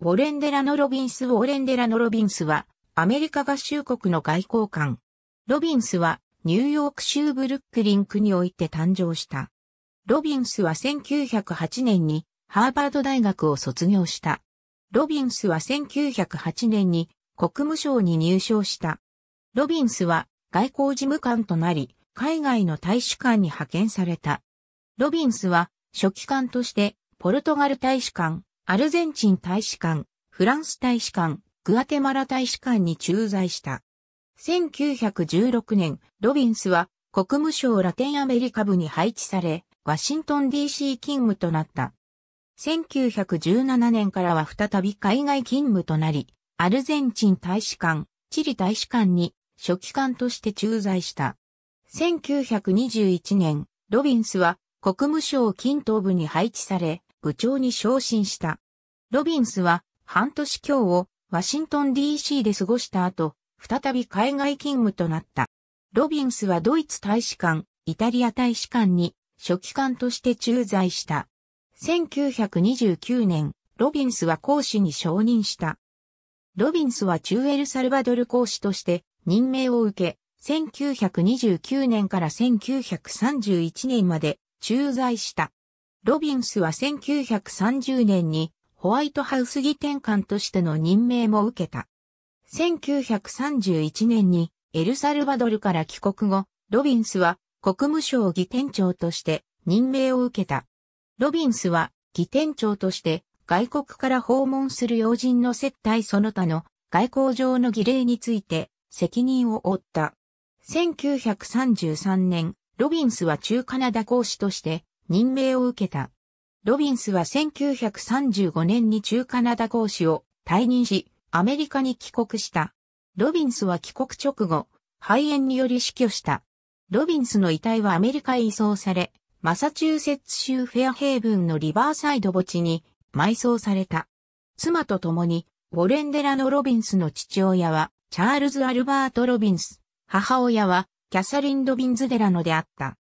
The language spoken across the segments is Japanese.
ウォレンデラのロビンス・ウォレンデラのロビンスは、アメリカ合衆国の外交官。ロビンスは、ニューヨーク州ブルックリン区において誕生した。ロビンスは1908年に、ハーバード大学を卒業した。ロビンスは1908年に、国務省に入省した。ロビンスは、外交事務官となり、海外の大使館に派遣された。ロビンスは、書記官として、ポルトガル大使館、アルゼンチン大使館、フランス大使館、グアテマラ大使館に駐在した。1916年、ロビンスは国務省ラテンアメリカ部に配置され、ワシントン DC 勤務となった。1917年からは再び海外勤務となり、アルゼンチン大使館、チリ大使館に書記官として駐在した。1921年、ロビンスは国務省近東部に配置され、部長に昇進した。ロビンスは半年強をワシントン DC で過ごした後、再び海外勤務となった。ロビンスはドイツ大使館、イタリア大使館に書記官として駐在した。1929年、ロビンスは講師に承認した。ロビンスは中エルサルバドル講師として任命を受け、1929年から1931年まで駐在した。ロビンスは1930年にホワイトハウス議転官としての任命も受けた。1931年にエルサルバドルから帰国後、ロビンスは国務省議店長として任命を受けた。ロビンスは議店長として外国から訪問する要人の接待その他の外交上の儀礼について責任を負った。1933年、ロビンスは中カナダ公使として任命を受けた。ロビンスは1935年に中カナダ公使を退任し、アメリカに帰国した。ロビンスは帰国直後、肺炎により死去した。ロビンスの遺体はアメリカへ移送され、マサチューセッツ州フェアヘイブンのリバーサイド墓地に埋葬された。妻と共に、ウォレンデラのロビンスの父親は、チャールズ・アルバート・ロビンス。母親は、キャサリン・ロビンズ・デラノであった。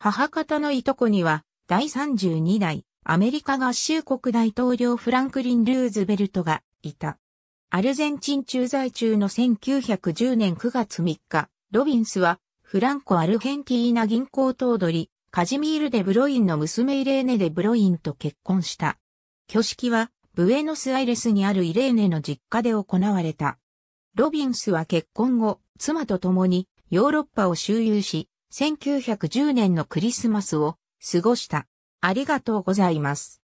母方のいとこには、第32代アメリカ合衆国大統領フランクリン・ルーズベルトがいた。アルゼンチン駐在中の1910年9月3日、ロビンスはフランコ・アルヘンティーナ銀行頭取、カジミール・デ・ブロインの娘イレーネ・デ・ブロインと結婚した。挙式はブエノスアイレスにあるイレーネの実家で行われた。ロビンスは結婚後、妻と共にヨーロッパを周遊し、1910年のクリスマスを過ごした。ありがとうございます。